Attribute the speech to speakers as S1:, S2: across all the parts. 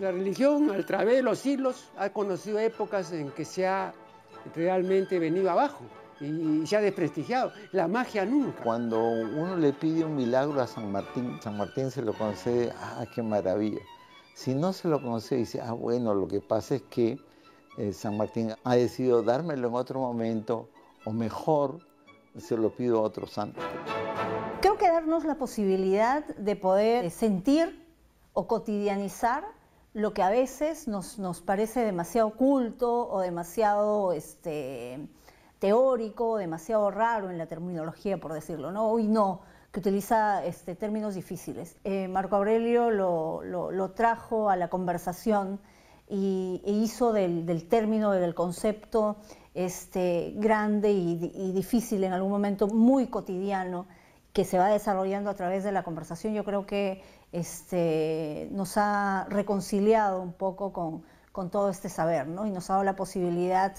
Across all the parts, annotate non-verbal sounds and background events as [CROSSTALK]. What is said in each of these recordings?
S1: La religión a través de los siglos ha conocido épocas en que se ha realmente venido abajo y se ha desprestigiado. La magia nunca. Cuando uno le pide un milagro a San Martín, San Martín se lo
S2: concede, ah, qué maravilla. Si no se lo concede, dice, ah, bueno, lo que pasa es que eh, San Martín ha decidido dármelo en otro momento, o mejor, se lo pido a otro santo.
S3: Creo que darnos la posibilidad de poder eh, sentir o cotidianizar lo que a veces nos, parece demasiado oculto o demasiado este, teórico, demasiado raro en la terminología, por decirlo, ¿no? Hoy no, que utiliza este, términos difíciles. Eh, Marco Aurelio lo, trajo a la conversación y, e hizo del, del, término, del concepto este, grande y difícil en algún momento, muy cotidiano que se va desarrollando a través de la conversación, yo creo que este, nos ha reconciliado un poco con, todo este saber, ¿no? Y nos ha dado la posibilidad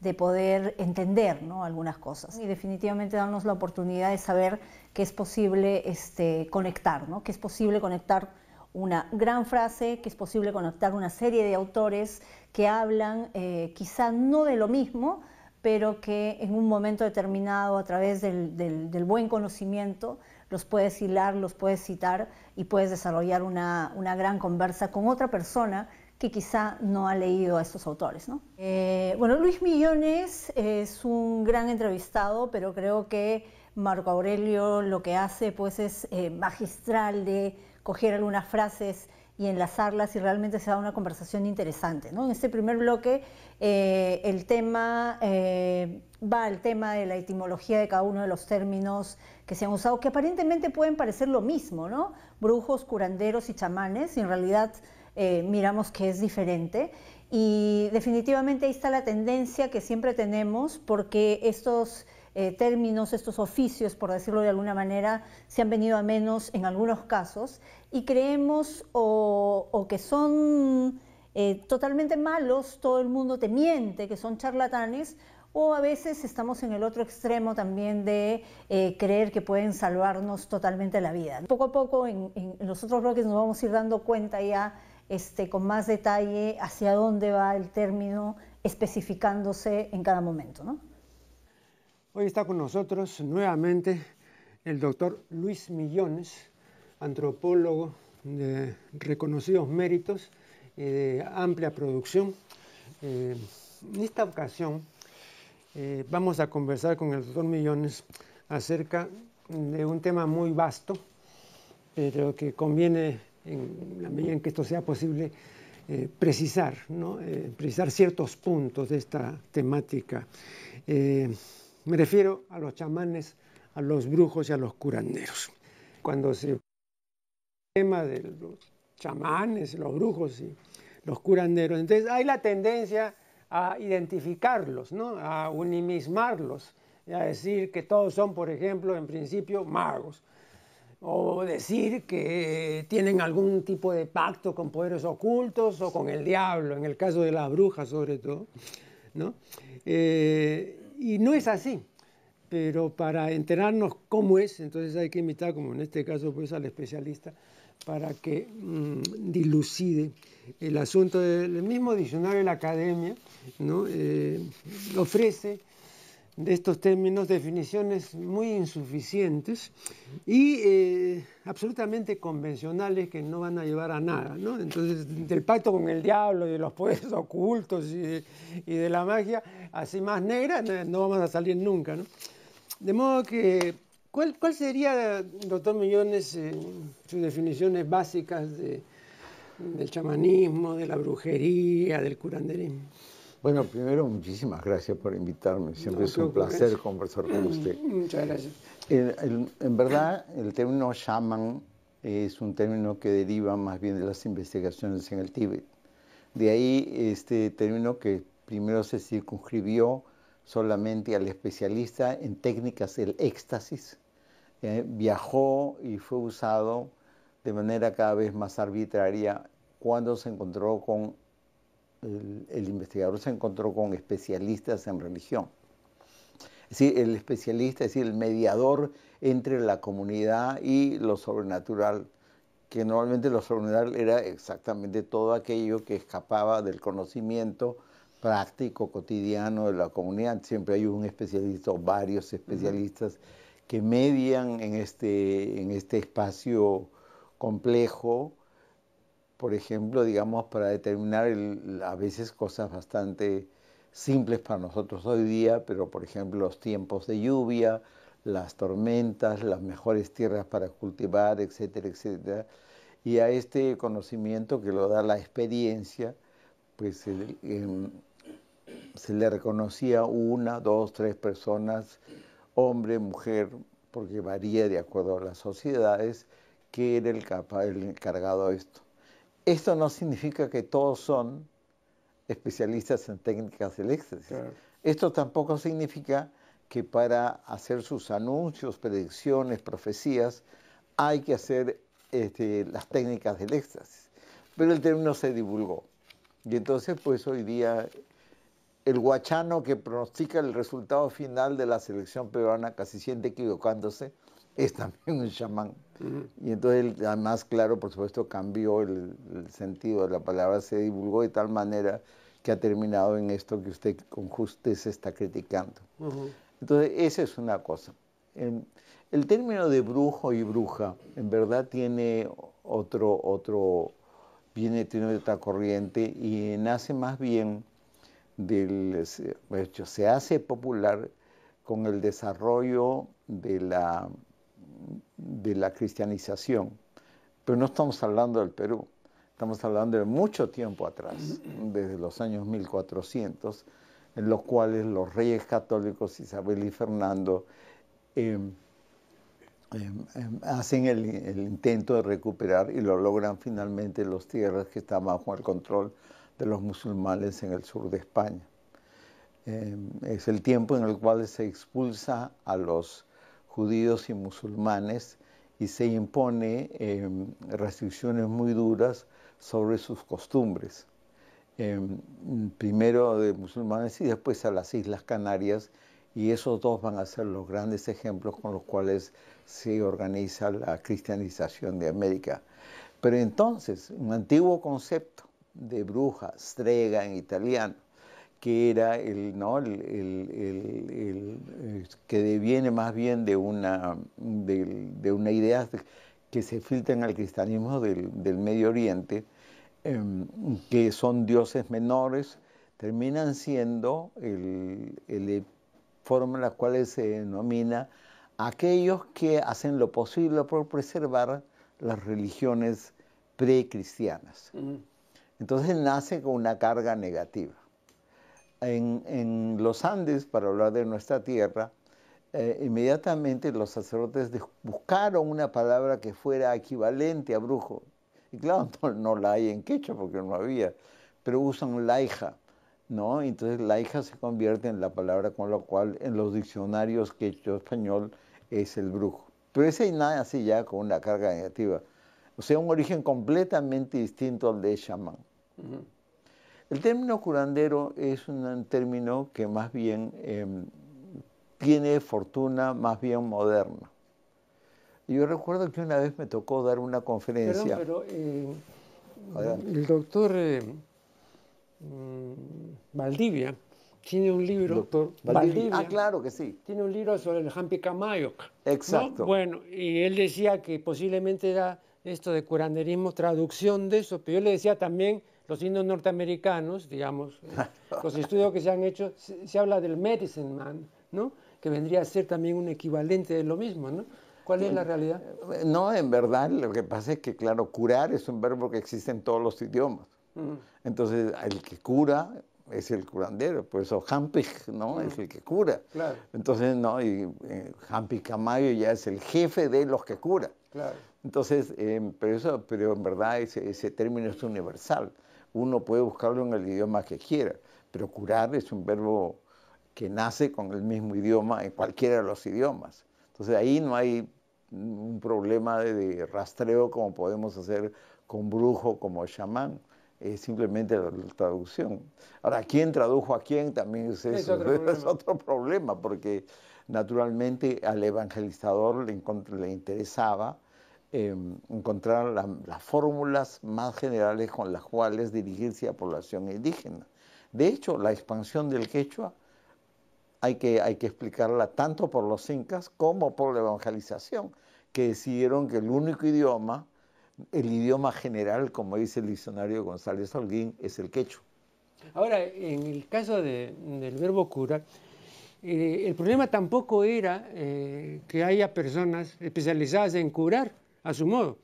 S3: de poder entender algunas cosas y definitivamente darnos la oportunidad de saber que es posible este, conectar, que es posible conectar una gran frase, que es posible conectar una serie de autores que hablan eh, quizá no de lo mismo, pero que en un momento determinado, a través del, buen conocimiento, los puedes hilar, los puedes citar y puedes desarrollar una, gran conversa con otra persona que quizá no ha leído a estos autores. Eh, bueno, Luis Millones es un gran entrevistado, pero creo que Marco Aurelio lo que hace pues, es eh, magistral de coger algunas frases y enlazarlas y realmente se da una conversación interesante. ¿no? En este primer bloque eh, el tema eh, va al tema de la etimología de cada uno de los términos que se han usado, que aparentemente pueden parecer lo mismo, ¿no? brujos, curanderos y chamanes, y en realidad eh, miramos que es diferente. Y definitivamente ahí está la tendencia que siempre tenemos, porque estos eh, términos, estos oficios, por decirlo de alguna manera, se han venido a menos en algunos casos y creemos o, que son eh, totalmente malos, todo el mundo te miente, que son charlatanes, o a veces estamos en el otro extremo también de eh, creer que pueden salvarnos totalmente la vida. Poco a poco en, los otros bloques nos vamos a ir dando cuenta ya este, con más detalle hacia dónde va el término especificándose en cada momento. ¿no?
S1: Hoy está con nosotros nuevamente el doctor Luis Millones, antropólogo de reconocidos méritos y de amplia producción. Eh, en esta ocasión eh, vamos a conversar con el doctor Millones acerca de un tema muy vasto, pero que conviene, en la medida en que esto sea posible, eh, precisar, ¿no? precisar ciertos puntos de esta temática. Me refiero a los chamanes, a los brujos y a los curanderos. Cuando se tema de los chamanes, los brujos y los curanderos, entonces hay la tendencia a identificarlos, ¿no? a unimismarlos, a decir que todos son, por ejemplo, en principio, magos,
S3: o decir
S1: que tienen algún tipo de pacto con poderes ocultos o con el diablo, en el caso de las brujas sobre todo. ¿no? Eh, y no es así, pero para enterarnos cómo es, entonces hay que invitar, como en este caso, pues al especialista para que mm, dilucide el asunto. del mismo diccionario de la academia ¿no? Eh, ofrece de estos términos, definiciones muy insuficientes y eh, absolutamente convencionales que no van a llevar a nada. ¿no? Entonces, del pacto con el diablo y de los poderes [LAUGHS] ocultos y de, la magia así más negra, no, vamos a salir nunca. ¿no? De modo que, ¿cuál, cuál sería, doctor Millones, eh, sus definiciones básicas de, del chamanismo, de la brujería, del curanderismo?
S2: Bueno, primero, muchísimas gracias por invitarme. Siempre es un placer conversar con usted. Mm, muchas gracias. En, verdad, el término shaman es un término que deriva más bien de las investigaciones en el Tíbet. De ahí este término que primero se circunscribió solamente al especialista en técnicas del éxtasis. Eh, viajó y fue usado de manera cada vez más arbitraria cuando se encontró con el, investigador se encontró con especialistas en religión. Es decir, el especialista, es decir, el mediador entre la comunidad y lo sobrenatural, que normalmente lo sobrenatural era exactamente todo aquello que escapaba del conocimiento práctico, cotidiano de la comunidad. Siempre hay un especialista o varios especialistas que median en este, este espacio complejo por ejemplo, digamos, para determinar a veces cosas bastante simples para nosotros hoy día, pero por ejemplo los tiempos de lluvia, las tormentas, las mejores tierras para cultivar, etcétera, etcétera. Y a este conocimiento que lo da la experiencia, pues se le em, reconocía una, dos, tres personas, hombre, mujer, porque varía de acuerdo a las sociedades, que era el, capa, el encargado de esto. Esto no significa que todos son especialistas en técnicas del éxtasis. Esto tampoco significa que para hacer sus anuncios, predicciones, profecías, hay que hacer este, las técnicas del éxtasis. Pero el término se divulgó. Y entonces, pues hoy día, el guachano que pronostica el resultado final de la selección peruana casi siente equivocándose [LAUGHS] es también un chamán. Y entonces, además, claro, por supuesto, cambió el, sentido de la palabra, se divulgó de tal manera que ha terminado en esto que usted con justicia está criticando. Entonces, esa es una cosa. El, término de brujo y bruja, en verdad, tiene otro, otro, viene, tiene otra corriente y nace más bien del, hecho, se hace popular con el desarrollo de la de la cristianización, pero no estamos hablando del Perú, estamos hablando de mucho tiempo atrás, desde los años 1400, en los cuales los reyes católicos Isabel y Fernando eh, hacen el, intento de recuperar y lo logran finalmente las tierras que están bajo el control de los musulmanes en el sur de España. es el tiempo en el cual se expulsa a los judíos y musulmanes y se impone em, restricciones muy duras sobre sus costumbres. Em, primero de musulmanes y después a las Islas Canarias y esos dos van a ser los grandes ejemplos con los cuales se organiza la cristianización de América. Pero entonces, un antiguo concepto de bruja, strega en italiano, que era el, ¿no? Eh, que deviene más bien de una, una idea que se filtran al cristianismo del, del Medio Oriente, em, que son dioses menores, terminan siendo el, e, forma en la cual se denomina aquellos que hacen lo posible por preservar las religiones precristianas. Entonces nace con una carga negativa en, los Andes, para hablar de nuestra tierra, eh, inmediatamente los sacerdotes buscaron una palabra que fuera equivalente a brujo. Y claro, [LAUGHS] no, la hay en quechua porque no había, pero usan laija, ¿no? Entonces laija se convierte en la palabra con la cual en los diccionarios quechua español es el brujo. Pero ese así ya con una carga negativa. O sea, un origen completamente distinto al de chamán. Uh el término curandero es un término que más bien em, tiene fortuna más bien moderna. Yo recuerdo que una vez me tocó dar una conferencia. pero,
S1: eh, el doctor eh, mm, Valdivia tiene un libro. Doctor Valdivia, Ah, claro que sí. Tiene un libro sobre el Jampi Exacto. Bueno, y él decía que posiblemente era esto de curanderismo, traducción de eso, pero yo le decía también los indios norteamericanos, digamos, [LAUGHS] los estudios que se han hecho, se, habla del medicine man, ¿no? Que vendría a ser también un equivalente de lo mismo, ¿no? ¿Cuál es la realidad?
S2: No, en verdad, lo que pasa es que, claro, curar es un verbo que existe en todos los idiomas. Mm. Entonces, el que cura es el curandero, por eso Hampich, ¿no? Mm. Es el que cura. Entonces, no, y eh, Camayo ya es el jefe de los que cura. Entonces, eh, pero, eso, pero en verdad ese término es universal uno puede buscarlo en el idioma que quiera, pero es un verbo que nace con el mismo idioma en cualquiera de los idiomas. Entonces ahí no hay un problema de, rastreo como podemos hacer con brujo, como chamán es simplemente la, traducción. Ahora, ¿quién tradujo a quién? También es, [LAUGHS] otro, problema. porque naturalmente al evangelizador le interesaba Em, encontrar las fórmulas más generales con las cuales dirigirse a población indígena. De hecho, la expansión del quechua hay que, hay que explicarla tanto por los incas como por la evangelización, que decidieron que el único idioma, el idioma general, como dice el diccionario González Holguín, es el quechua.
S1: Ahora, en el caso del verbo curar, eh, el problema tampoco era eh, que haya personas especializadas en curar, a su modo.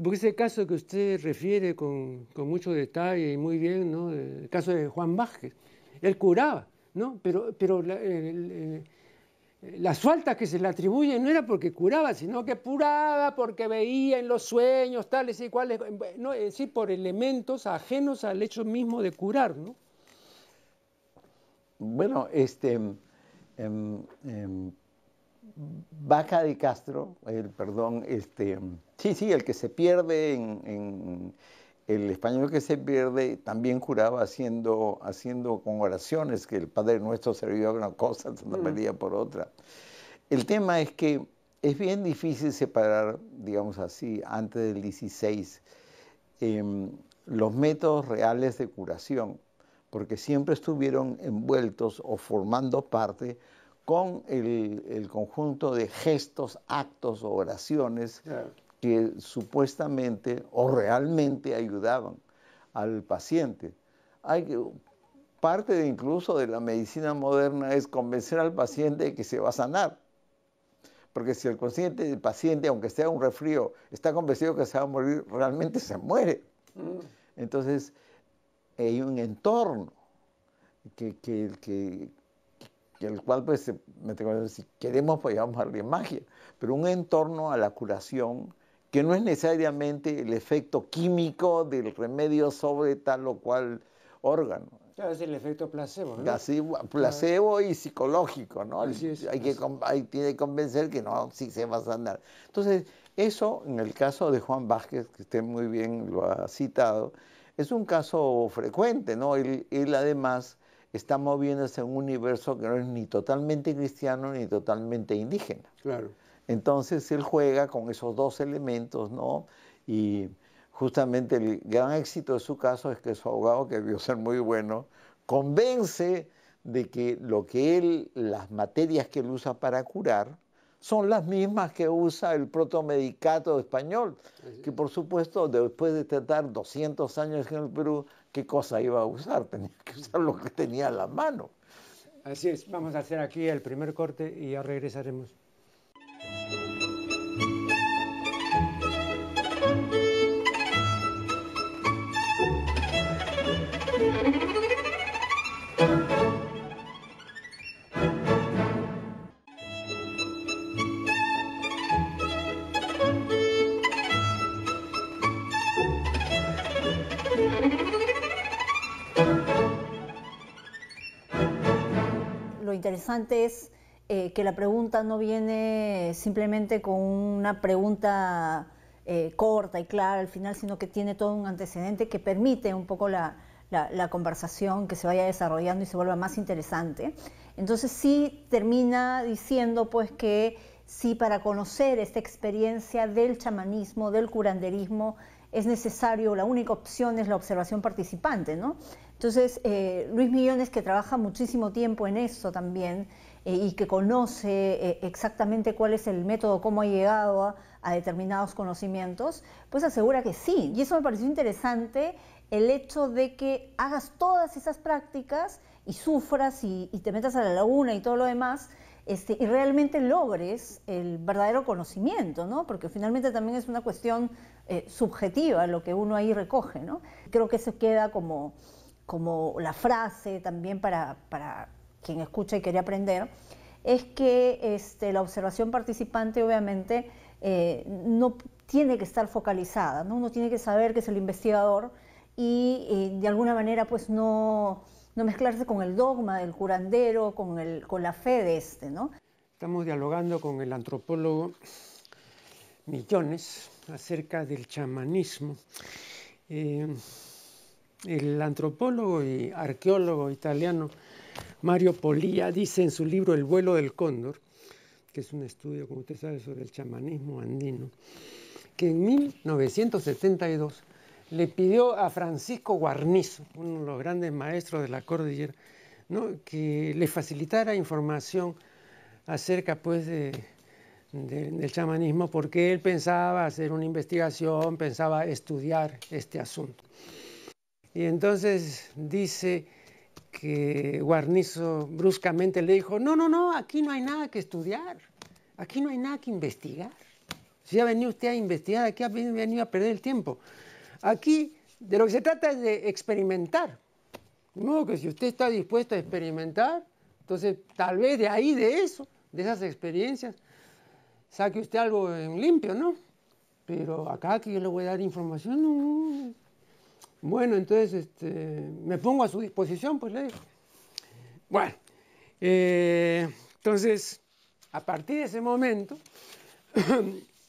S1: Porque ese caso que usted refiere con, mucho detalle y muy bien, ¿no? el caso de Juan Vázquez, él curaba, ¿no? pero, pero eh, las faltas que se le atribuyen no era porque curaba, sino que puraba porque veía en los sueños tales y cuales, no, es decir, por elementos ajenos al hecho mismo de curar. ¿no?
S2: Bueno, este, em, em, em, Baca de Castro, el, perdón, este, sí, sí, el que se pierde en, el español que se pierde también curaba haciendo, haciendo con oraciones que el Padre Nuestro servía una cosa, Santa María mm. por otra. El tema es que es bien difícil separar, digamos así, antes del 16, em, los métodos reales de curación, porque siempre estuvieron envueltos o formando parte con el, conjunto de gestos, actos o oraciones que supuestamente o realmente ayudaban al paciente. Hay, parte de incluso de la medicina moderna es convencer al paciente de que se va a sanar. Porque si el consciente, del paciente, aunque sea un refrío está convencido que se va a morir, realmente se muere.
S1: Mm.
S2: Entonces, hay un entorno que, que, que, que el cual pues me tengo que si queremos pues vamos a darle magia, pero un entorno a la curación que no es necesariamente el efecto químico del remedio sobre tal o cual órgano.
S1: Claro, es el efecto placebo,
S2: ¿no? placebo, y psicológico, ¿no? Así hay, que, hay, tiene que convencer que no, si se va a sanar. Entonces, eso, en el caso de Juan Vázquez, que usted muy bien lo ha citado, es un caso frecuente, ¿no? él además está moviéndose en un universo que no es ni totalmente cristiano ni totalmente indígena. Claro. Entonces él juega con esos dos elementos, ¿no? Y justamente el gran éxito de su caso es que su abogado, que debió ser muy bueno, convence de que lo que él, las materias que él usa para curar, son las mismas que usa el protomedicato español, que por supuesto después de tratar 200 años en el Perú qué cosa iba a usar, tenía que usar lo
S1: que tenía a la mano. Así es, vamos a hacer aquí el primer corte y ya regresaremos.
S3: interesante es eh, que la pregunta no viene simplemente con una pregunta eh, corta y clara al final, sino que tiene todo un antecedente que permite un poco la, conversación que se vaya desarrollando y se vuelva más interesante. Entonces sí termina diciendo pues que sí para conocer esta experiencia del chamanismo, del curanderismo, es necesario, la única opción es la observación participante, ¿no? Entonces, eh, Luis Millones, que trabaja muchísimo tiempo en eso también eh, y que conoce eh, exactamente cuál es el método, cómo ha llegado a, determinados conocimientos, pues asegura que sí. Y eso me pareció interesante, el hecho de que hagas todas esas prácticas y sufras y, te metas a la laguna y todo lo demás. Este, y realmente logres el verdadero conocimiento, ¿no? Porque finalmente también es una cuestión subjetiva lo que uno ahí recoge, ¿no? Creo que se queda como, como la frase también para, quien escucha y quiere aprender, es que este, la observación participante obviamente eh, no tiene que estar focalizada, uno tiene que saber que es el investigador y, eh, de alguna manera pues no, mezclarse con el dogma del curandero, con, con la fe de este. ¿no?
S1: Estamos dialogando con el antropólogo Millones acerca del chamanismo. Eh, el antropólogo y arqueólogo italiano Mario Polia dice en su libro El vuelo del cóndor, que es un estudio, como usted sabe, sobre el chamanismo andino, que en 1972 le pidió a Francisco Guarnizo, uno de los grandes maestros de la cordillera, que le facilitara información acerca pues del chamanismo porque él pensaba hacer una investigación, pensaba estudiar este asunto. Y entonces dice que Guarnizo bruscamente le dijo, no, no, no, aquí no hay nada que estudiar, aquí no hay nada que investigar. Si ha venido usted a investigar, aquí ha venido a perder el tiempo. Aquí de lo que se trata es de experimentar. No, que si usted está dispuesto a experimentar, entonces tal vez de ahí, de eso, de esas experiencias, saque usted algo en limpio, ¿no? Pero acá aquí yo le voy a dar información, no. Bueno, entonces este, me pongo a su disposición, pues le dije. Bueno, eh, entonces, a partir de ese momento,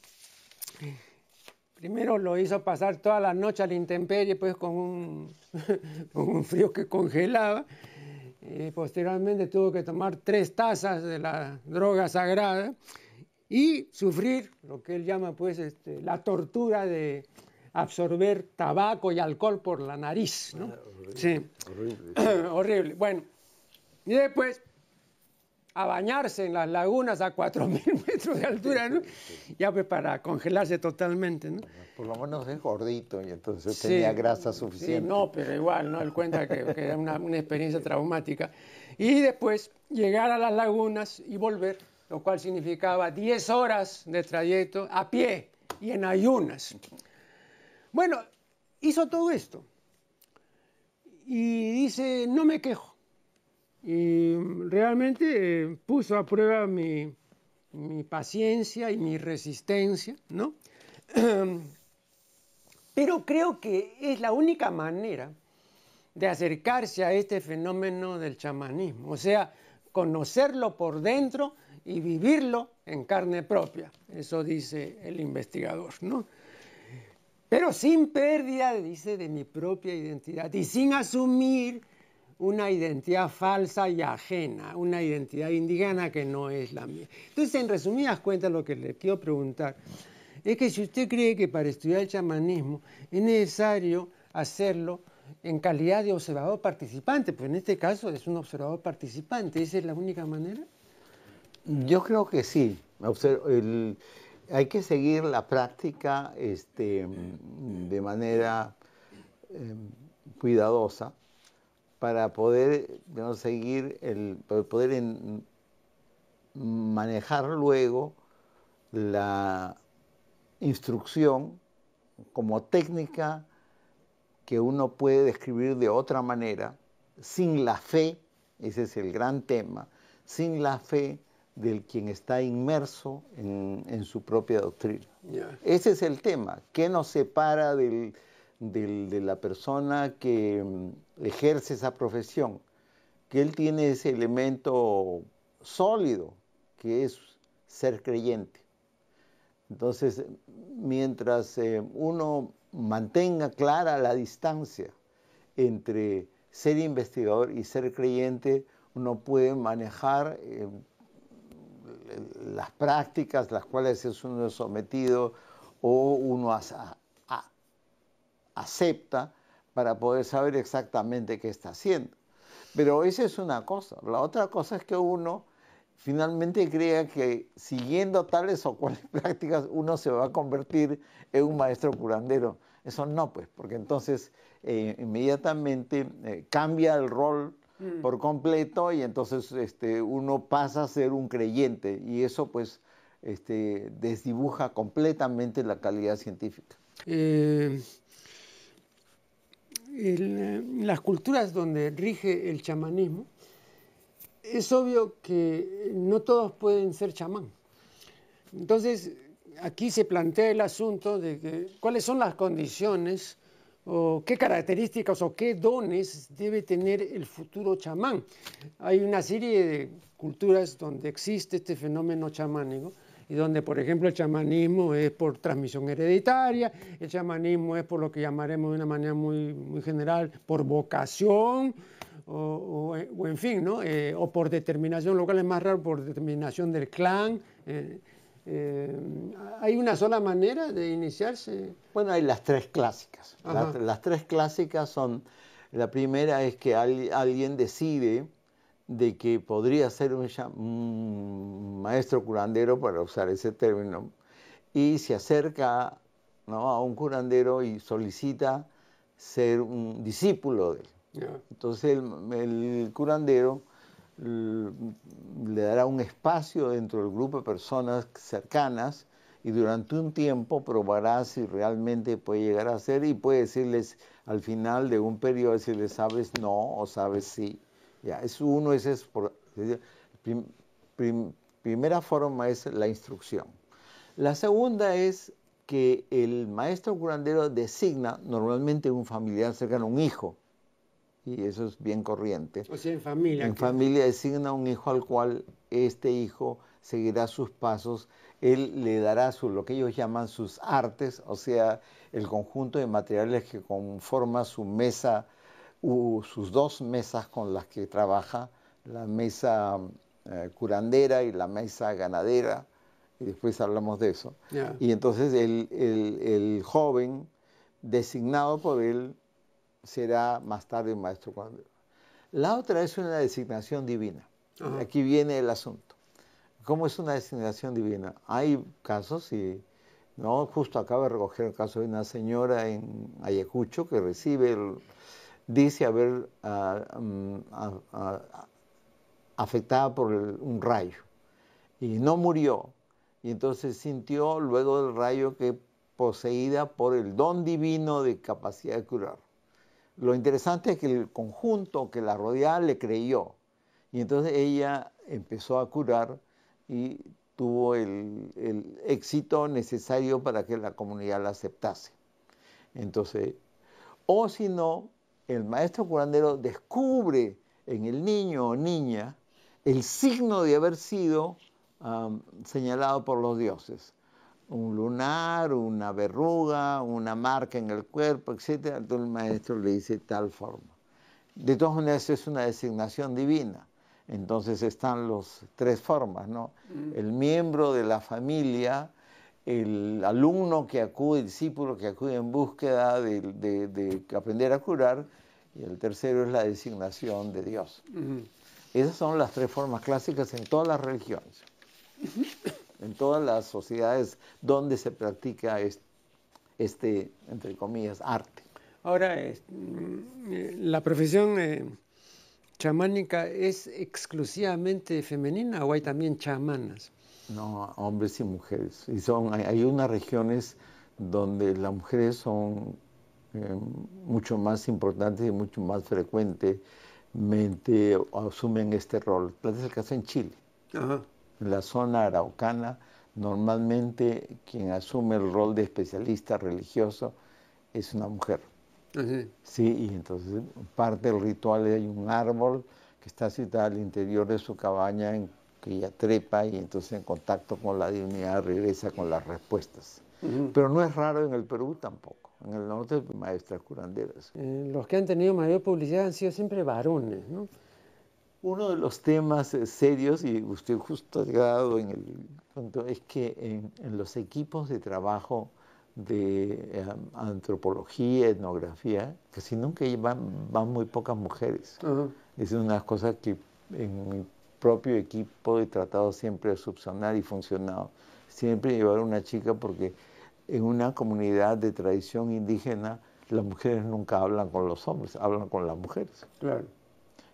S1: [CLEARS THROAT] primero lo hizo pasar toda la noche al intemperie, pues [LAUGHS] con un, frío que congelaba, posteriormente tuvo que tomar tres tazas de la droga sagrada y sufrir lo que él llama pues este, la tortura de absorber tabaco y alcohol por la nariz. ¿no? Ah, sí. [CLEARS THROAT] horrible. Bueno, y después a bañarse en las lagunas a 4.000 [LAUGHS] metros de altura, ¿no? ya pues para congelarse totalmente. ¿no? Por lo menos es
S2: gordito y entonces tenía grasa suficiente. Sí, no, pero
S1: igual, ¿no? Él cuenta que, era una, una, experiencia traumática. Y después llegar a las lagunas y volver, lo cual significaba 10 horas de trayecto a pie y en ayunas. Bueno, hizo todo esto. Y dice, no me quejo. Y realmente eh, puso a prueba mi, mi paciencia y mi resistencia, ¿no? [CLEARS THROAT] Pero creo que es la única manera de acercarse a este fenómeno del chamanismo, o sea, conocerlo por dentro y vivirlo en carne propia, eso dice el investigador, ¿no? pero sin pérdida, dice, de mi propia identidad y sin asumir una identidad falsa y ajena, una identidad indígena que no es la mía. Entonces, en resumidas cuentas, lo que le quiero preguntar es que si usted cree que para estudiar el chamanismo es necesario hacerlo en calidad de observador participante, pues en este caso es un observador participante, ¿esa es la única manera?
S2: Yo creo que sí. El, hay que seguir la práctica este, de manera em, cuidadosa para poder seguir el poder en, manejar luego la instrucción como técnica que uno puede describir de otra manera sin la fe ese es el gran tema sin la fe del quien está inmerso en, su propia doctrina. Ese es el tema. ¿Qué nos separa de la persona que mm, ejerce esa profesión? Que él tiene ese elemento sólido, que es ser creyente. Entonces, mientras eh, uno mantenga clara la distancia entre ser investigador y ser creyente, uno puede manejar eh, las prácticas las cuales es uno sometido o uno acepta para poder saber exactamente qué está haciendo. Pero esa es una cosa. La otra cosa es que uno finalmente crea que siguiendo tales o cuales [LAUGHS] prácticas uno se va a convertir en un maestro curandero. Eso no, pues, porque entonces eh, inmediatamente eh, cambia el rol Mm. por completo y entonces este, uno pasa a ser un creyente y eso pues este, desdibuja completamente la calidad científica.
S1: Eh, en las culturas donde rige el chamanismo, es obvio que no todos pueden ser chamán. Entonces, aquí se plantea el asunto de que, cuáles son las condiciones qué características o qué dones debe tener el futuro chamán. Hay una serie de culturas donde existe este fenómeno chamánico y donde, por ejemplo, el chamanismo es por transmisión hereditaria, el chamanismo es por lo que llamaremos de una manera muy, muy general, por vocación, o, en fin, ¿no? Eh, o por determinación, local, es más raro, por determinación del clan. Eh, eh, ¿Hay una sola manera de iniciarse? Bueno, hay las tres
S2: clásicas. las tres clásicas son, la primera es que alguien decide de que podría ser un, maestro curandero, para usar ese término, y se acerca a un curandero y solicita ser un discípulo de él. Entonces el curandero le dará un espacio dentro del grupo de personas cercanas y durante un tiempo probará si realmente puede llegar a ser y puede decirles al final de un periodo, le sabes no o sabes sí. Ya, es uno es primera forma es la instrucción. La segunda es que el maestro curandero designa normalmente un familiar cercano, un hijo, y eso es bien corriente.
S1: O sea, en familia. En
S2: familia designa un hijo al cual este hijo seguirá sus pasos, él le dará su, lo que ellos llaman sus artes, o sea, el conjunto de materiales que conforma su mesa, sus dos mesas con las que trabaja, la mesa eh, curandera y la mesa ganadera, y después hablamos de eso. Y entonces el, el joven designado por él será más tarde un maestro cuando... La otra es una designación divina. Aquí viene el asunto. ¿Cómo es una designación divina? Hay casos, y no justo acaba de recoger el caso de una señora en Ayacucho que recibe, dice haber ah, mm, afectada por un rayo y no murió. Y entonces sintió luego del rayo que poseída por el don divino de capacidad de curar. Lo interesante es que el conjunto que la rodeaba le creyó. Y entonces ella empezó a curar y tuvo el, éxito necesario para que la comunidad la aceptase. Entonces, o si no, el maestro curandero descubre en el niño o niña el signo de haber sido señalado por los dioses un lunar, una verruga, una marca en el cuerpo, etc. Entonces el maestro le dice tal forma. De todas maneras es una designación divina. Entonces están las tres formas, ¿no? Mm. El miembro de la familia, el alumno que acude, el discípulo que acude en búsqueda de, aprender a curar, y el tercero es la designación de Dios. Esas son las tres formas clásicas en todas las religiones. [LAUGHS] en todas las sociedades donde se practica este, entre comillas,
S1: arte. Ahora, mm, eh, ¿la profesión eh, chamánica es exclusivamente femenina o hay también chamanas? No,
S2: hombres y mujeres. Y son, hay, unas regiones donde las mujeres son eh, mucho más importantes y mucho más frecuentemente asumen este rol. es el caso en Chile. Ajá en la zona araucana, normalmente quien asume el rol de especialista religioso es una mujer. Sí, y entonces parte del ritual hay un árbol que está situado al interior de su cabaña en que ella trepa y entonces en contacto con la divinidad regresa con las respuestas. Pero no es raro en el Perú tampoco. En el norte, maestras curanderas.
S1: Eh, los que han tenido mayor publicidad han sido siempre varones, ¿no?
S2: Uno de los temas eh, serios, y usted justo ha llegado en el punto, es que en, los equipos de trabajo de eh, antropología, etnografía, casi nunca van, van muy pocas mujeres. Es una cosa que en mi propio equipo he tratado siempre de subsanar y funcionado. Siempre llevar una chica porque en una comunidad de tradición indígena las mujeres nunca hablan con los hombres, hablan con las mujeres. Claro.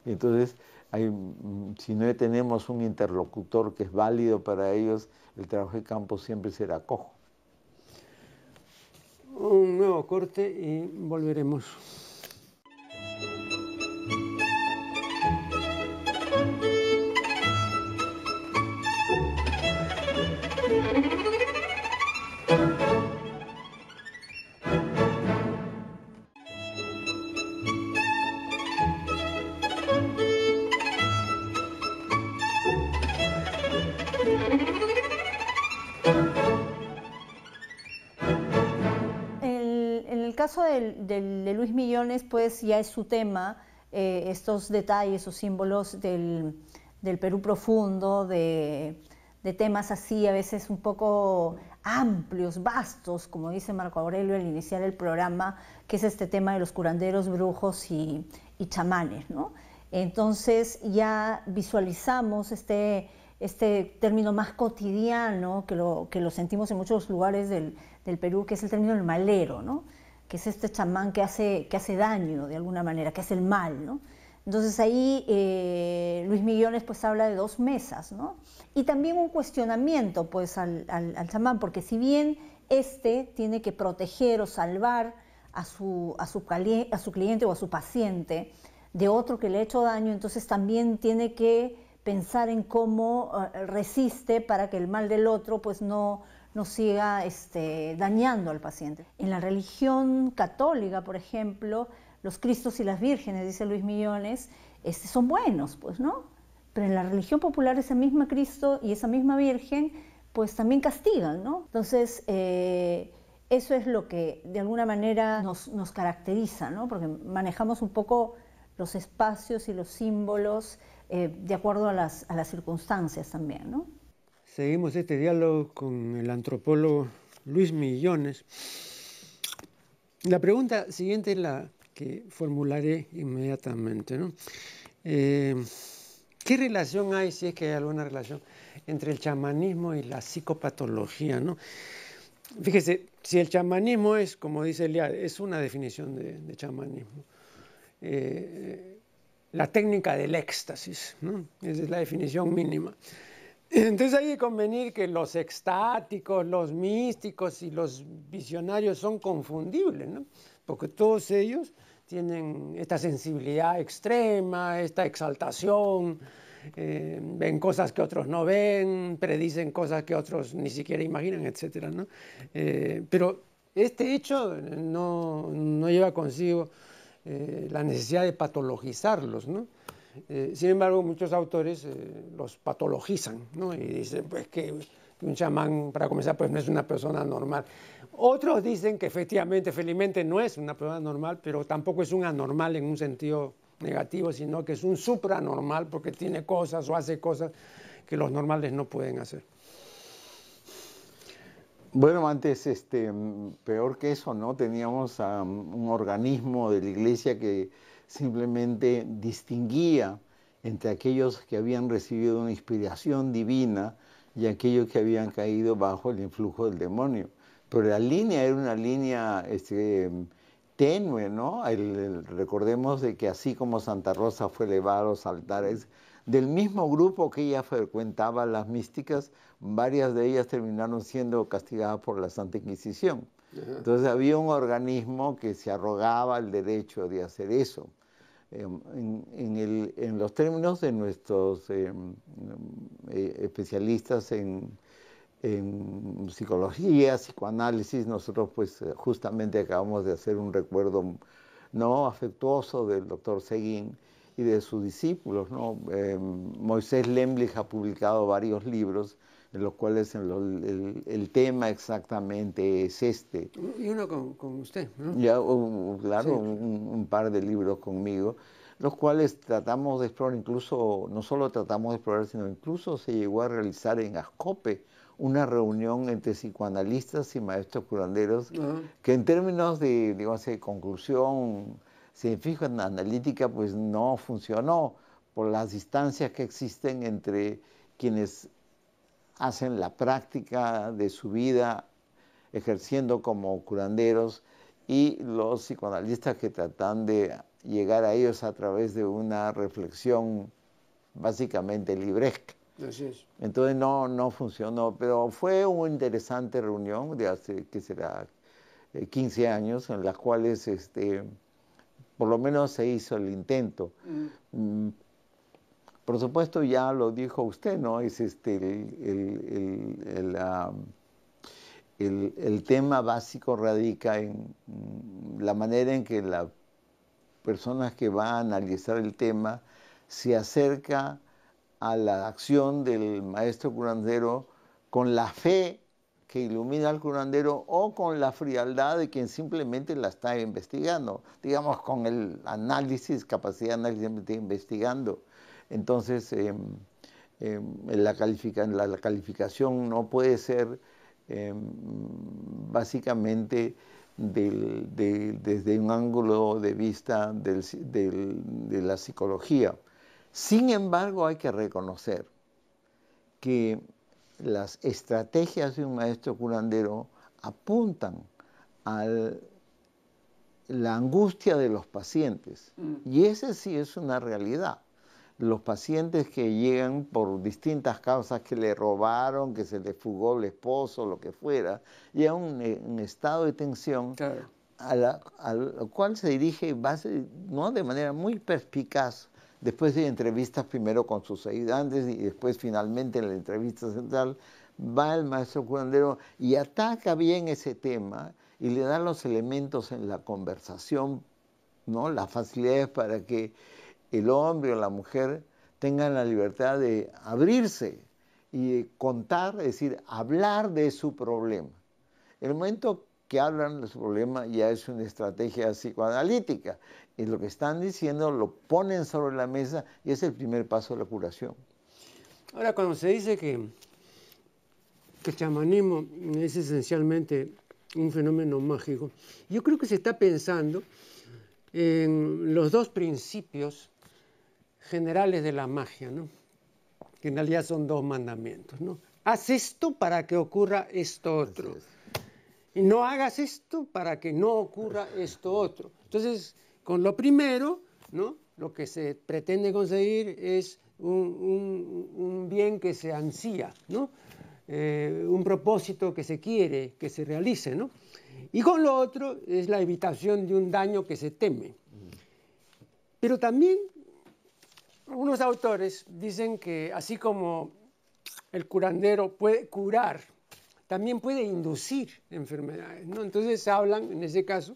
S2: Entonces, Mm, si no tenemos un interlocutor que es válido para ellos, el trabajo de campo siempre será cojo.
S1: Un nuevo corte y volveremos.
S3: de, Luis Millones, pues ya es su tema, eh, estos detalles o símbolos del, Perú profundo, de, temas así, a veces un poco amplios, vastos, como dice Marco Aurelio al iniciar el programa, que es este tema de los curanderos, brujos y, chamanes, ¿no? Entonces ya visualizamos este, este término más cotidiano que lo, sentimos en muchos lugares del, del Perú, que es el término del malero, ¿no? que es este chamán que hace, que hace daño de alguna manera, que hace el mal, ¿no? Entonces ahí eh, Luis Millones pues habla de dos mesas, ¿no? Y también un cuestionamiento pues al, chamán, porque si bien este tiene que proteger o salvar a su, a su, a su cliente o a su paciente de otro que le ha hecho daño, entonces también tiene que pensar en cómo eh, resiste para que el mal del otro pues no, no siga este, dañando al paciente. En la religión católica, por ejemplo, los cristos y las vírgenes, dice Luis Millones, este, son buenos, pues, ¿no? Pero en la religión popular ese mismo Cristo y esa misma Virgen, pues también castigan, ¿no? Entonces, eh, eso es lo que de alguna manera nos, caracteriza, ¿no? Porque manejamos un poco los espacios y los símbolos eh, de acuerdo a las circunstancias también, ¿no?
S1: Seguimos este diálogo con el antropólogo Luis Millones. La pregunta siguiente es la que formularé inmediatamente. Eh, ¿Qué relación hay, si es que hay alguna relación, entre el chamanismo y la psicopatología? Fíjese, si el chamanismo es, como dice Eliad, es una definición de, chamanismo, eh, la técnica del éxtasis, Esa es la definición mínima. Entonces hay que convenir que los extáticos, los místicos y los visionarios son confundibles, ¿no? Porque todos ellos tienen esta sensibilidad extrema, esta exaltación, eh, ven cosas que otros no ven, predicen cosas que otros ni siquiera imaginan, etcétera, ¿no? Eh, pero este hecho no, lleva consigo eh, la necesidad de patologizarlos, ¿no? Eh, sin embargo, muchos autores eh, los patologizan y dicen pues, que, un chamán, para comenzar, pues no es una persona normal. Otros dicen que efectivamente, felizmente, no es una persona normal, pero tampoco es un anormal en un sentido negativo, sino que es un supranormal porque tiene cosas o hace cosas que los normales no pueden hacer.
S2: Bueno, antes, este, mm, peor que eso, ¿no? Teníamos mm, un organismo de la iglesia que simplemente distinguía entre aquellos que habían recibido una inspiración divina y aquellos que habían caído bajo el influjo del demonio. Pero la línea era una línea este, tenue, ¿no? recordemos de que así como Santa Rosa fue elevada a los altares, del mismo grupo que ella frecuentaba, las místicas, varias de ellas terminaron siendo castigadas por la Santa Inquisición. Entonces había un organismo que se arrogaba el derecho de hacer eso. Em, en, los términos de nuestros em, eh, especialistas en, psicología, psicoanálisis, nosotros pues eh, justamente acabamos de hacer un recuerdo no afectuoso del doctor Seguín y de sus discípulos. ¿no? Em, Moisés Lemlich ha publicado varios libros en los cuales el, tema exactamente es este.
S1: Y uno con, con usted, ¿no? Ya,
S2: un, claro, un, par de libros conmigo, los cuales tratamos de explorar, incluso, no solo tratamos de explorar, sino incluso se llegó a realizar en Ascope una reunión entre psicoanalistas y maestros curanderos, que en términos de, digamos, de conclusión la analítica, pues no funcionó por las distancias que existen entre quienes hacen la práctica de su vida ejerciendo como curanderos y los psicoanalistas que tratan de llegar a ellos a través de una reflexión básicamente libresca. Entonces no, no funcionó, pero fue una interesante reunión de hace, que será, 15 eh, años, en las cuales este, por lo menos se hizo el intento. Mm. Mm, por supuesto, ya lo dijo usted, ¿no? Es este ah, el, tema básico radica en la manera en que la personas que van a analizar el tema se acerca a la acción del maestro curandero con la fe que ilumina al curandero o con la frialdad de quien simplemente la está investigando, digamos con el análisis, capacidad de análisis investigando. Entonces, em, em, la, calificación no puede ser em, básicamente desde un ángulo de vista de la psicología. Sin embargo, hay que reconocer que las estrategias de un maestro curandero apuntan a la angustia de los pacientes. Mm. Y esa sí es una realidad los pacientes que llegan por distintas causas que le robaron, que se le fugó el esposo, lo que fuera, llegan un, eh, un estado de tensión al cual se dirige base, ¿no? de manera muy perspicaz después de entrevistas primero con sus ayudantes y después finalmente en la entrevista central, va el maestro curandero y ataca bien ese tema y le da los elementos en la conversación, ¿no? las facilidades para que el hombre o la mujer tengan la libertad de abrirse y contar, es decir, hablar de su problema. El momento que hablan de su problema ya es una estrategia psicoanalítica y lo que están diciendo lo ponen sobre la mesa y es el primer paso de la curación.
S1: Ahora, cuando se dice que, que el chamanismo es esencialmente un fenómeno mágico, yo creo que se está pensando en los dos principios generales de la magia, ¿no? que en realidad son dos mandamientos. ¿no? Haz esto para que ocurra esto otro. Y no hagas esto para que no ocurra esto otro. Entonces, con lo primero, ¿no? lo que se pretende conseguir es un, bien que se ansía, ¿no? Eh, un propósito que se quiere, que se realice. Y con lo otro es la evitación de un daño que se teme. Pero también algunos autores dicen que así como el curandero puede curar, también puede inducir enfermedades. ¿no? Entonces hablan, en ese caso,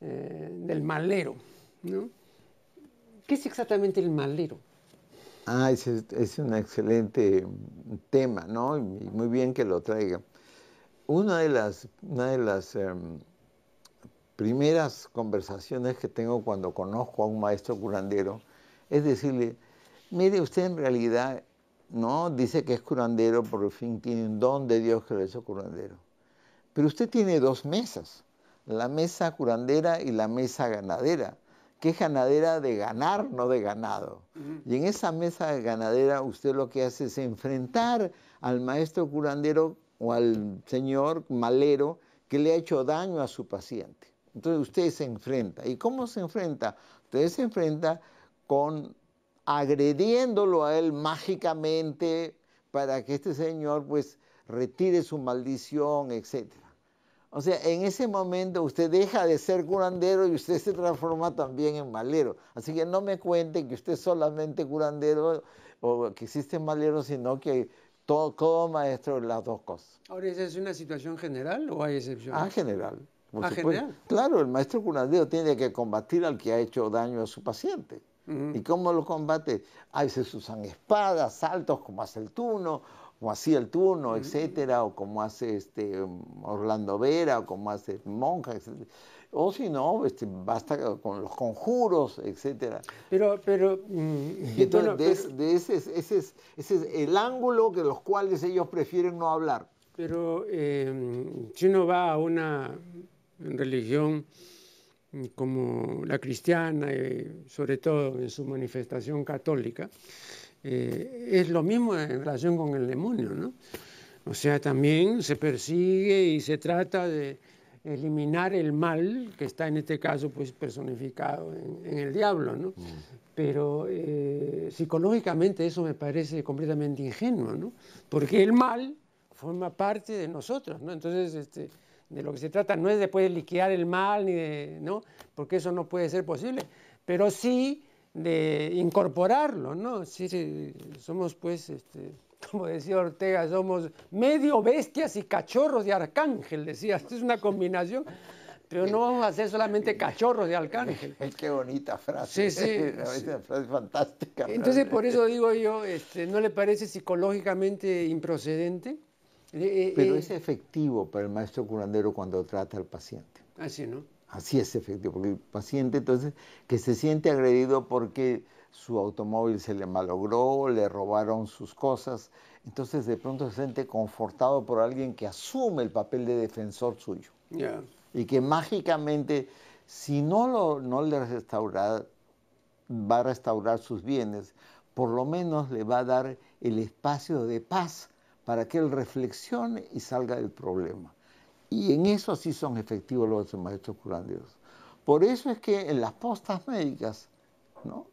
S1: eh, del malero. ¿no? ¿Qué es exactamente el malero?
S2: Ah, es, un excelente tema, ¿no? Y muy bien que lo traiga. Una de las, em, primeras conversaciones que tengo cuando conozco a un maestro curandero es decirle, mire, usted en realidad no dice que es curandero por fin tiene un don de Dios que lo hizo curandero. Pero usted tiene dos mesas, la mesa curandera y la mesa ganadera, que es ganadera de ganar, no de ganado. Y en esa mesa ganadera usted lo que hace es enfrentar al maestro curandero o al señor malero que le ha hecho daño a su paciente. Entonces usted se enfrenta. ¿Y cómo se enfrenta? Usted se enfrenta con agrediéndolo a él mágicamente para que este señor pues retire su maldición, etc. O sea, en ese momento usted deja de ser curandero y usted se transforma también en malero. Así que no me cuente que usted es solamente curandero o que existe malero, sino que todo, todo maestro las dos cosas.
S1: Ahora, es una situación general o hay excepciones? Ah, general. ¿Ah, general?
S2: Claro, el maestro curandero tiene que combatir al que ha hecho daño a su paciente. ¿Y cómo lo combate? ahí se usan espadas, saltos, como hace el turno, o así el turno, etcétera, o como hace este Orlando Vera, o como hace Monja, etcétera. O si no, este, basta con los conjuros, etcétera.
S1: Pero, pero.
S2: ese, es, el ángulo que los cuales ellos prefieren no hablar.
S1: Pero eh, si uno va a una religión como la cristiana, eh, sobre todo en su manifestación católica, eh, es lo mismo en relación con el demonio, ¿no? O sea, también se persigue y se trata de eliminar el mal, que está en este caso pues personificado en, el diablo, ¿no? Mm. Pero eh, psicológicamente eso me parece completamente ingenuo, ¿no? Porque el mal forma parte de nosotros, ¿no? Entonces, este, de lo que se trata no es de liquidar el mal, ni de, ¿no? porque eso no puede ser posible, pero sí de incorporarlo, ¿no? Sí, somos pues, este, [LAUGHS] como decía Ortega, somos medio bestias y cachorros de arcángel, decía, [LAUGHS] es una combinación. Pero no vamos a ser solamente cachorros de arcángel. [LAUGHS] Qué bonita frase. Sí, sí.
S2: frase fantástica. Entonces, por eso
S1: digo yo, este, ¿no le parece psicológicamente improcedente? Eh, eh, Pero eh. es
S2: efectivo para el maestro curandero cuando trata al paciente. Así, ¿no? Así es efectivo, porque el paciente entonces que se siente agredido porque su automóvil se le malogró, le robaron sus cosas, entonces de pronto se siente confortado por alguien que asume el papel de defensor suyo. Y que mágicamente, si no, lo, no le restaura, va a restaurar sus bienes, por lo menos le va a dar el espacio de paz para que él reflexione y salga del problema. Y en eso sí son efectivos los maestros curanderos. Por eso es que en las postas médicas,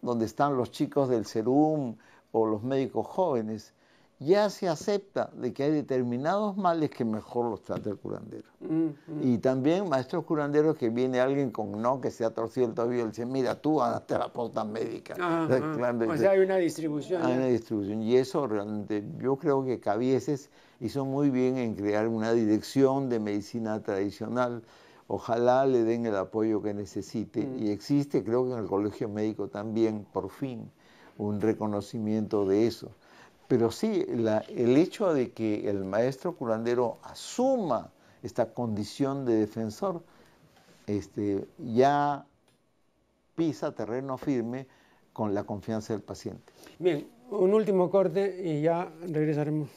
S2: donde están los chicos del Serum o los médicos jóvenes, ya se acepta de que hay determinados males que mejor los trata el curandero.
S1: Mm, mm. Y
S2: también maestros curanderos que viene alguien con no, que se ha torcido el tobillo, y dice, mira, tú a la médicas
S1: médica. hay una distribución. Hay una
S2: distribución. Y eso realmente, yo creo que Cabieses hizo muy bien en crear una dirección de medicina tradicional. Ojalá le den el apoyo que necesite. Mm. Y existe, creo que en el Colegio Médico también, por fin, un reconocimiento de eso pero sí, el hecho de que el maestro curandero asuma esta condición de defensor, este, ya pisa terreno firme con la confianza del paciente.
S1: Bien, un último corte y ya regresaremos.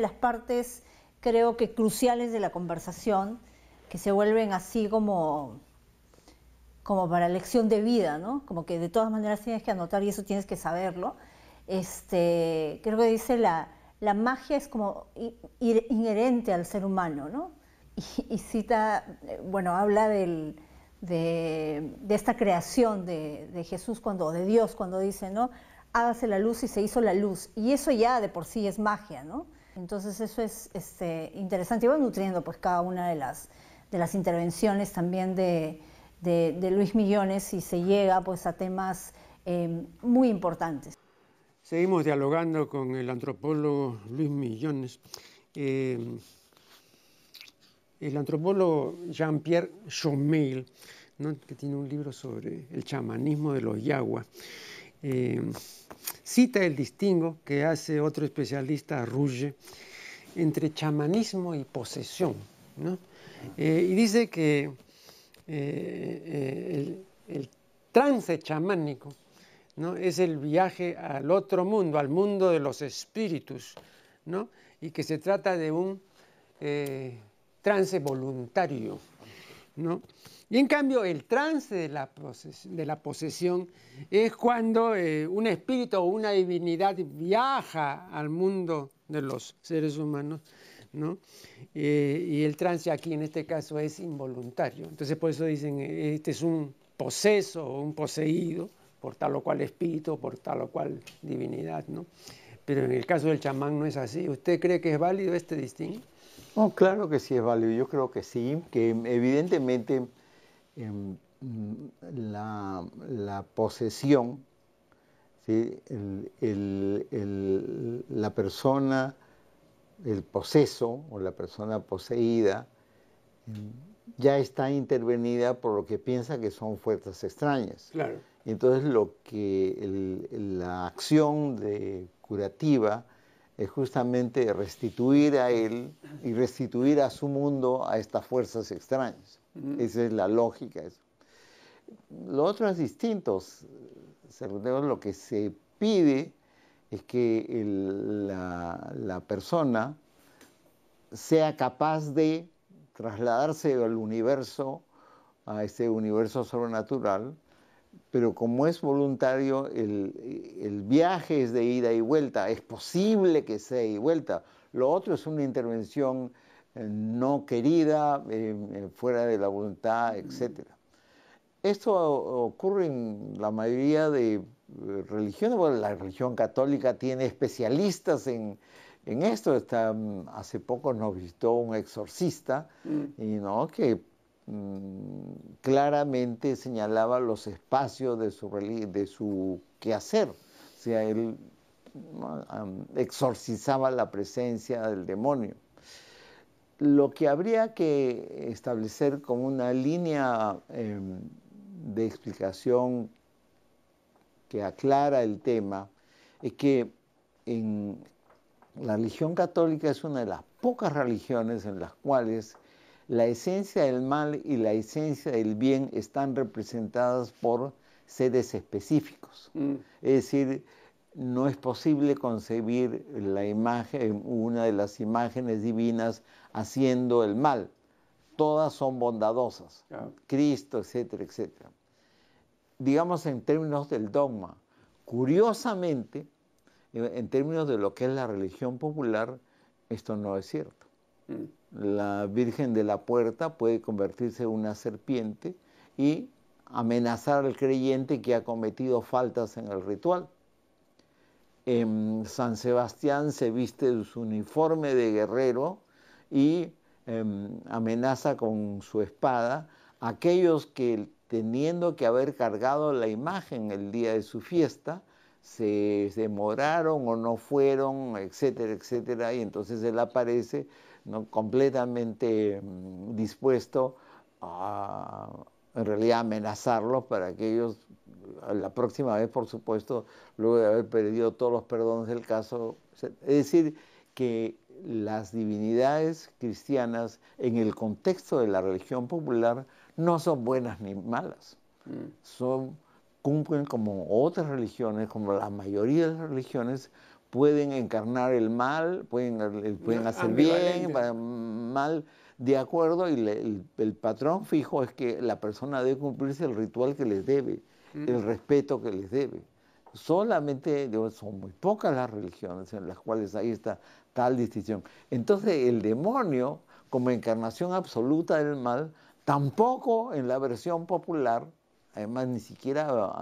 S3: las partes, creo que cruciales de la conversación, que se vuelven así como, como para lección de vida, ¿no? Como que de todas maneras tienes que anotar y eso tienes que saberlo. Este, creo que dice la, la magia es como inherente al ser humano, ¿no? Y, cita, bueno, habla del, de, de, esta creación de, de, Jesús cuando, de Dios, cuando dice, ¿no? Hágase la luz y se hizo la luz. Y eso ya de por sí es magia, ¿no? Entonces eso es este, interesante. Y va nutriendo pues cada una de las, intervenciones también de, Luis Millones y se llega pues a temas eh, muy importantes.
S1: Seguimos dialogando con el antropólogo Luis Millones. Eh, el antropólogo Jean-Pierre Chomel, que tiene un libro sobre el chamanismo de los yaguas. Eh, cita el distingo que hace otro especialista, Ruge, entre chamanismo y posesión. Eh, y dice que eh, eh, el, trance chamánico ¿no? es el viaje al otro mundo, al mundo de los espíritus, y que se trata de un trance voluntario. Y en cambio, el trance de la, posesión, es cuando eh, un espíritu o una divinidad viaja al mundo de los seres humanos, eh, y el trance aquí en este caso es involuntario. Entonces, por eso dicen, este es un poseso o un poseído por tal o cual espíritu, por tal o cual divinidad, Pero en el caso del chamán no es así. ¿Usted cree que es válido este distinto?
S2: No, claro que sí es válido, yo creo que sí, que em, evidentemente em, la, posesión, la persona, el poseso o la persona poseída, em, ya está intervenida por lo que piensa que son fuerzas extrañas. Claro. Entonces lo que la acción de curativa es justamente restituir a él y restituir a su mundo a estas fuerzas extrañas. Esa es la lógica. Eso. Lo otro es distinto. Lo que se pide es que la, la, persona sea capaz de trasladarse al universo, a ese universo sobrenatural, pero como es voluntario, el, el, viaje es de ida y vuelta, es posible que sea ida y vuelta. Lo otro es una intervención eh, no querida, eh, eh, fuera de la voluntad, mm. etc. Esto ocurre en la mayoría de religiones, la religión católica tiene especialistas en, en esto. Está, mm, hace poco nos visitó un exorcista, mm. y, ¿no? que Mm, claramente señalaba los espacios de su, de su quehacer. O sea, él exorcizaba la presencia del demonio. Lo que habría que establecer como una línea em, de explicación que aclara el tema es que en la religión católica es una de las pocas religiones en las cuales la esencia del mal y la esencia del bien están representadas por seres específicos. Mm. Es decir, no es posible concebir la imagen, una de las imágenes divinas haciendo el mal. Todas son bondadosas, Cristo, etcétera, etcétera. Digamos en términos del dogma, curiosamente, en términos de lo que es la religión popular, esto no es cierto la Virgen de la Puerta puede convertirse en una serpiente y amenazar al creyente que ha cometido faltas en el ritual. San Sebastián se viste de su uniforme de guerrero y em, amenaza con su espada a aquellos que teniendo que haber cargado la imagen el día de su fiesta, se demoraron o no fueron, etcétera, etcétera, y entonces él aparece ¿no? completamente mm, dispuesto a en realidad amenazarlos para que ellos la próxima vez, por supuesto, luego de haber perdido todos los perdones del caso, es decir, que las divinidades cristianas en el contexto de la religión popular no son buenas ni malas, mm. son, cumplen como otras religiones, como la mayoría de las religiones, pueden encarnar el mal, pueden, pueden hacer bien, mal, de acuerdo, y el, patrón fijo es que la persona debe cumplirse el ritual que les debe, mm. el respeto que les debe. Solamente son muy pocas las religiones en las cuales hay esta tal distinción. Entonces el demonio, como encarnación absoluta del mal, tampoco en la versión popular, además ni siquiera,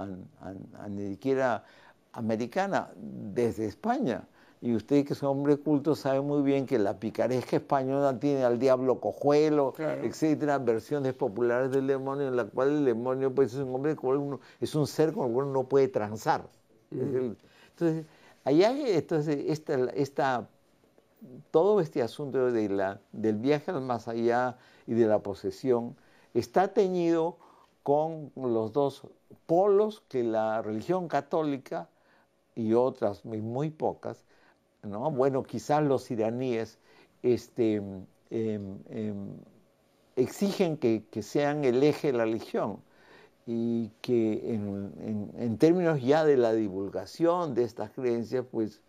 S2: ni siquiera americana desde España. Y usted que es hombre culto sabe muy bien que la picaresca española tiene al diablo cojuelo, etcétera, versiones populares del demonio, en la cual el demonio pues, es un hombre uno, es un ser con el cual uno no puede transar. Entonces, allá esta, todo este asunto de la, del viaje al más allá y de la posesión está teñido con los dos polos que la religión católica y otras muy pocas, ¿no? Bueno, quizás los iraníes este, em, em, exigen que, sean el eje de la religión y que en, términos ya de la divulgación de estas creencias, pues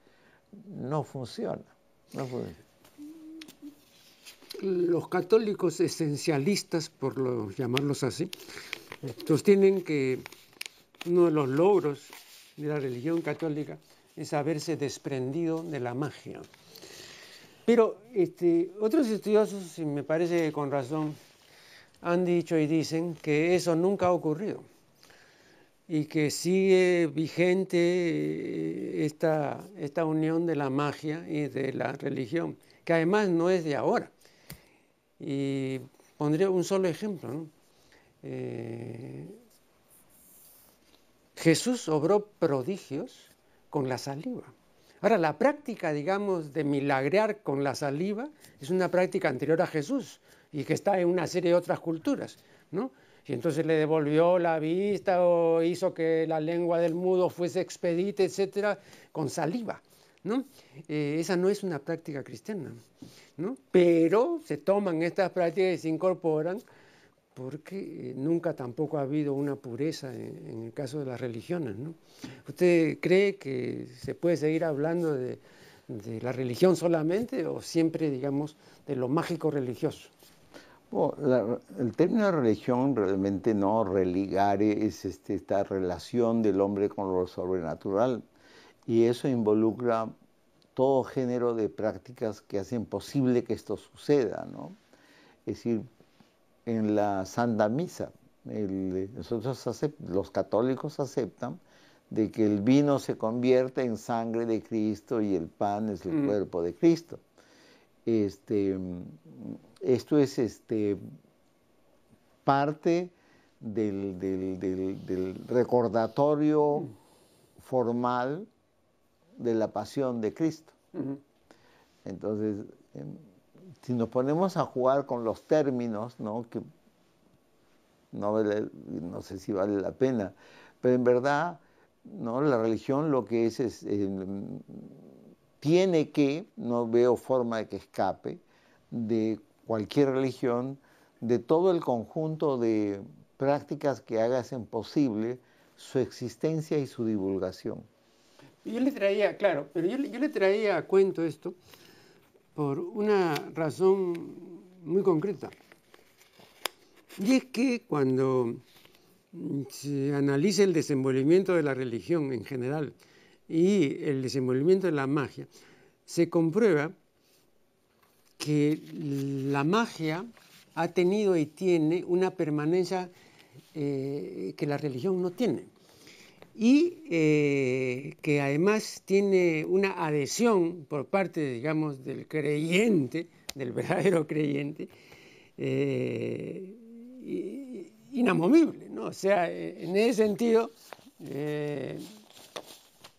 S2: no
S1: funciona. Los católicos esencialistas, por llamarlos así, sostienen pues, que uno de los logros de la religión católica es haberse desprendido de la magia. Pero este, otros estudiosos, y me parece con razón, han dicho y dicen que eso nunca ha ocurrido y que sigue vigente eh, esta, esta unión de la magia y de la religión, que además no es de ahora. Y pondría un solo ejemplo. Eh, Jesús obró prodigios con la saliva. Ahora, la práctica, digamos, de milagrear con la saliva es una práctica anterior a Jesús y que está en una serie de otras culturas, ¿no? Y entonces le devolvió la vista o hizo que la lengua del mudo fuese expedita, etcétera, con saliva, ¿no? Eh, esa no es una práctica cristiana, ¿no? Pero se toman estas prácticas y se incorporan porque eh, nunca tampoco ha habido una pureza en, el caso de las religiones. ¿no? ¿Usted cree que se puede seguir hablando de, la religión solamente o siempre, digamos, de lo mágico religioso?
S2: el término religión realmente no, religare es este, esta relación del hombre con lo sobrenatural y eso involucra todo género de prácticas que hacen posible que esto suceda, ¿no? Es decir, en la Santa Misa. los católicos aceptan de que el vino se convierte en sangre de Cristo y el pan es el mm. cuerpo de Cristo. Este, esto es este, parte del, recordatorio mm. formal de la pasión de Cristo. Entonces, em, si nos ponemos a jugar con los términos, ¿no? Que no, sé si vale la pena, pero en verdad, ¿no? La religión lo que es es... Em, tiene que, no veo forma de que escape, de cualquier religión, de todo el conjunto de prácticas que hagan posible su
S1: existencia y su divulgación. Yo le traía, claro, pero yo, yo le traía a cuento esto, por una razón muy concreta. Y es que cuando se analiza el desenvolvimiento de la religión en general y el desenvolvimiento de la magia, se comprueba que la magia ha tenido y tiene una permanencia eh, que la religión no tiene y eh, que además tiene una adhesión por parte, digamos, del creyente, del [LAUGHS] verdadero creyente, eh, inamovible, ¿no? O sea, e, en ese sentido, eh,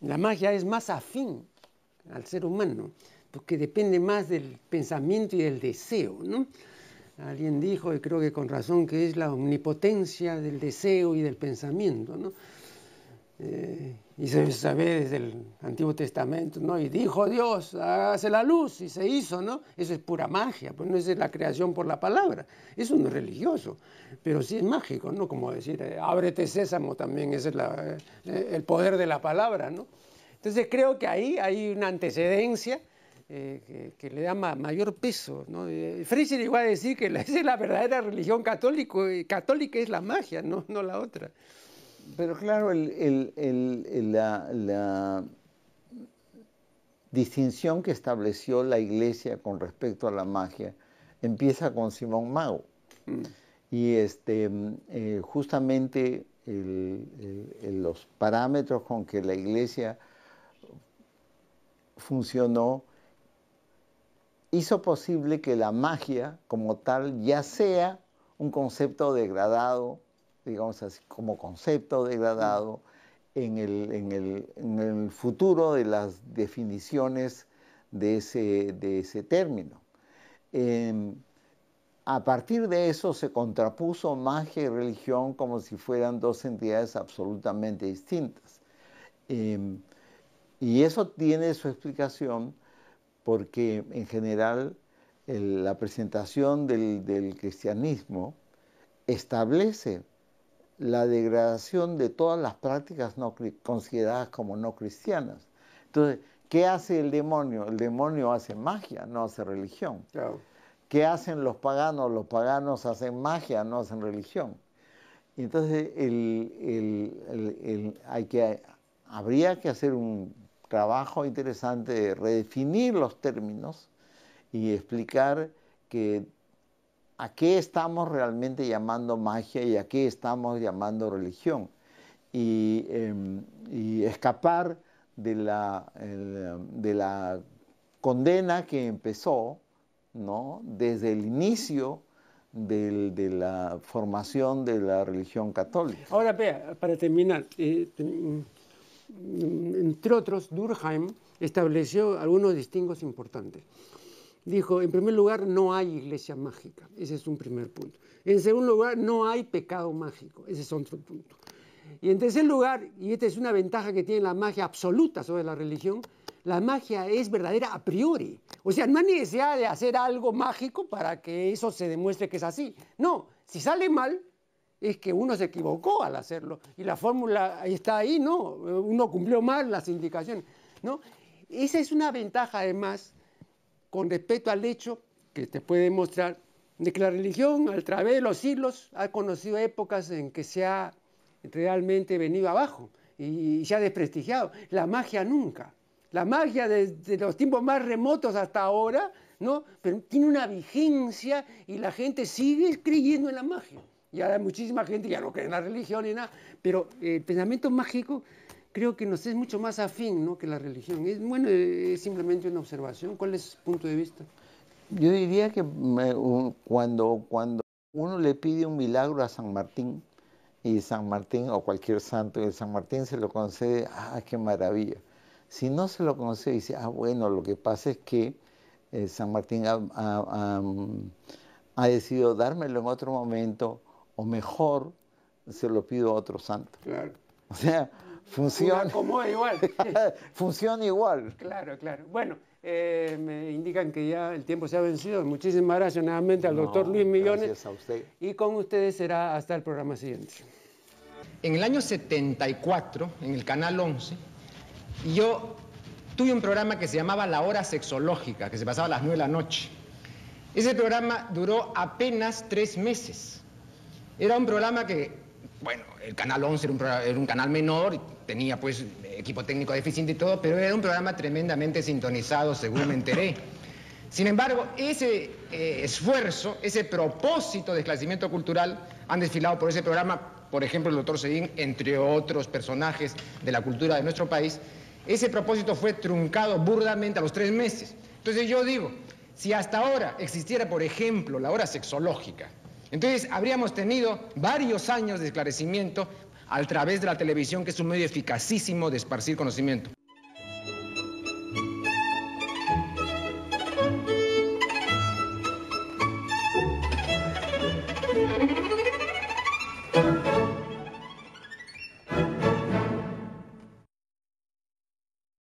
S1: la magia es más afín al ser humano, porque depende más del pensamiento y del deseo, ¿no? Alguien dijo, y creo que con razón, que es la omnipotencia del deseo y del pensamiento, ¿no? Eh, y se sabe desde el Antiguo Testamento, Y dijo Dios, hágase la luz, y se hizo, Eso es pura magia, pues no es la creación por la palabra. Eso no es religioso, pero sí es mágico, Como decir, eh, ábrete sésamo también, ese es eh, el poder de la palabra, ¿no? Entonces creo que ahí hay una antecedencia que, le da mayor peso, ¿no? iba a decir que [LAUGHS] esa es la verdadera religión católica, católica es la magia, No la otra pero claro,
S2: la, distinción que estableció la iglesia con respecto a la magia empieza con Simón Mago. Mm. Y este, mm, eh, justamente los parámetros con que la iglesia funcionó hizo posible que la magia como tal ya sea un concepto degradado digamos así, como concepto degradado en el, futuro de las definiciones de ese, de ese término. Em, a partir de eso se contrapuso magia y religión como si fueran dos entidades absolutamente distintas. Em, y eso tiene su explicación porque en general la presentación del, cristianismo establece la degradación de todas las prácticas no, consideradas como no cristianas. Entonces, ¿qué hace el demonio? El demonio hace magia, no hace religión. ¿Qué hacen los paganos? Los paganos hacen magia, no hacen religión. Entonces, hay que, habría que hacer un trabajo interesante de redefinir los términos y explicar que a qué estamos realmente llamando magia y a qué estamos llamando religión. Y, em, escapar de la, condena que empezó desde el inicio de la formación de la religión católica.
S1: Ahora, para terminar, eh, mm, mm, entre otros, Durkheim estableció algunos distingos importantes dijo, en primer lugar, no hay iglesia mágica. Ese es un primer punto. En segundo lugar, no hay pecado mágico. Ese es otro punto. Y en tercer lugar, y esta es una ventaja que tiene la magia absoluta sobre la religión, la magia es verdadera a priori. O sea, no hay necesidad de hacer algo mágico para que eso se demuestre que es así. No, si sale mal, es que uno se equivocó al hacerlo. Y la fórmula está ahí, ¿no? Uno cumplió mal las indicaciones, ¿no? Esa es una ventaja, además, con respeto al hecho que te puede mostrar de que la religión a través de los siglos ha conocido épocas en que se ha realmente venido abajo y, se ha desprestigiado. La magia nunca. La magia desde los tiempos más remotos hasta ahora, ¿no? Pero tiene una vigencia y la gente sigue creyendo en la magia. Y ahora muchísima gente ya no cree en la religión ni nada, pero el pensamiento mágico creo que nos es mucho más afín ¿no? que la religión. Es, bueno, es simplemente una observación. ¿Cuál es su punto de vista?
S2: Yo diría que cuando, cuando uno le pide un milagro a San Martín, y San Martín o cualquier santo, y San Martín se lo concede, ah, qué maravilla. Si no se lo concede, dice, ah, bueno, lo que pasa es que eh, San Martín ha, ha, decidido dármelo en otro momento, o mejor, se lo pido a otro santo. Claro. O sea, Funciona. como igual. [LAUGHS] Funciona igual.
S1: Claro, claro. Bueno, eh, me indican que ya el tiempo se ha vencido. Muchísimas gracias nuevamente al doctor Luis Millones. Gracias a usted. Y con ustedes será hasta el programa siguiente. En el año 74, en el Canal 11, yo tuve un programa que se llamaba La Hora Sexológica, que se pasaba a las 9 de la noche. Ese programa duró apenas tres meses. Era un programa que bueno, el Canal 11 era un, canal menor, tenía pues equipo técnico deficiente y todo, pero era un programa tremendamente sintonizado, según me enteré. Sin embargo, ese eh, esfuerzo, ese propósito de esclarecimiento cultural, han desfilado por ese programa, por ejemplo, el doctor Seguín, entre otros personajes de la cultura de nuestro país. Ese propósito fue truncado burdamente a los tres meses. Entonces yo digo, si hasta ahora existiera, por ejemplo, la hora sexológica, entonces, habríamos tenido varios años de esclarecimiento a través de la televisión, que es un medio eficacísimo de esparcir conocimiento.